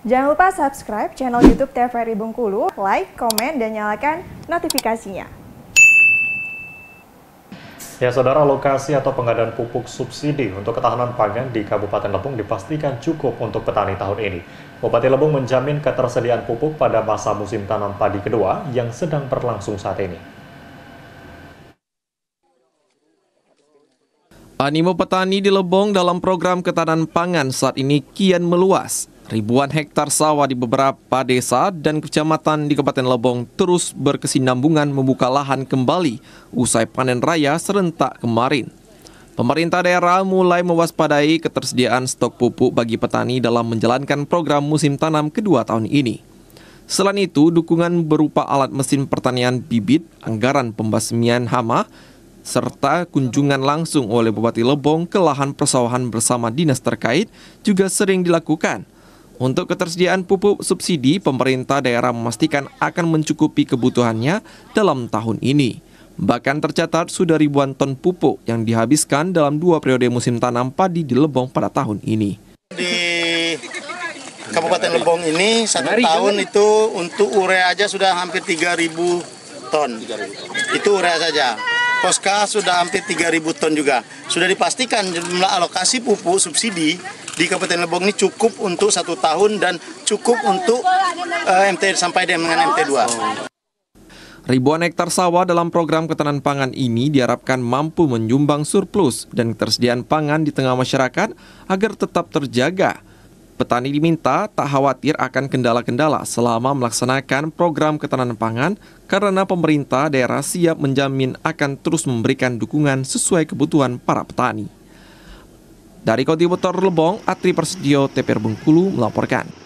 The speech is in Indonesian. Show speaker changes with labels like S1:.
S1: Jangan lupa subscribe channel YouTube TVRI Bengkulu, like, komen, dan nyalakan
S2: notifikasinya.
S1: Ya, saudara, lokasi atau pengadaan pupuk subsidi untuk ketahanan pangan di Kabupaten Lebong dipastikan cukup untuk petani tahun ini. Bupati Lebong menjamin ketersediaan pupuk pada masa musim tanam padi kedua yang sedang
S2: berlangsung saat ini. Animo petani di Lebong dalam program ketahanan pangan saat ini kian meluas. Ribuan hektar sawah di beberapa desa dan kecamatan di Kabupaten Lebong terus berkesinambungan membuka lahan kembali usai panen raya serentak kemarin. Pemerintah daerah mulai mewaspadai ketersediaan stok pupuk bagi petani dalam menjalankan program musim tanam kedua tahun ini. Selain itu, dukungan berupa alat mesin pertanian bibit, anggaran pembasmian hama, serta kunjungan langsung oleh Bupati Lebong ke lahan persawahan bersama dinas terkait juga sering dilakukan untuk ketersediaan pupuk subsidi, pemerintah daerah memastikan akan mencukupi kebutuhannya dalam tahun ini. Bahkan tercatat sudah ribuan ton pupuk yang dihabiskan dalam dua periode musim tanam padi di Lebong pada tahun ini.
S3: Di Kabupaten Lebong ini satu tahun itu untuk urea aja sudah hampir 3.000 ton. Itu urea saja. Poska sudah hampir 3.000 ton juga. Sudah dipastikan jumlah alokasi pupuk subsidi di Kabupaten Lebong ini cukup untuk satu tahun dan cukup untuk uh, eh, MT sampai dengan MT2.
S2: Ribuan hektar sawah dalam program ketahanan pangan ini diharapkan mampu menyumbang surplus dan ketersediaan pangan di tengah masyarakat agar tetap terjaga Petani diminta tak khawatir akan kendala-kendala selama melaksanakan program ketahanan pangan karena pemerintah daerah siap menjamin akan terus memberikan dukungan sesuai kebutuhan para petani. Dari kontributor Lebong, Atri Persedio, TPR Bengkulu melaporkan.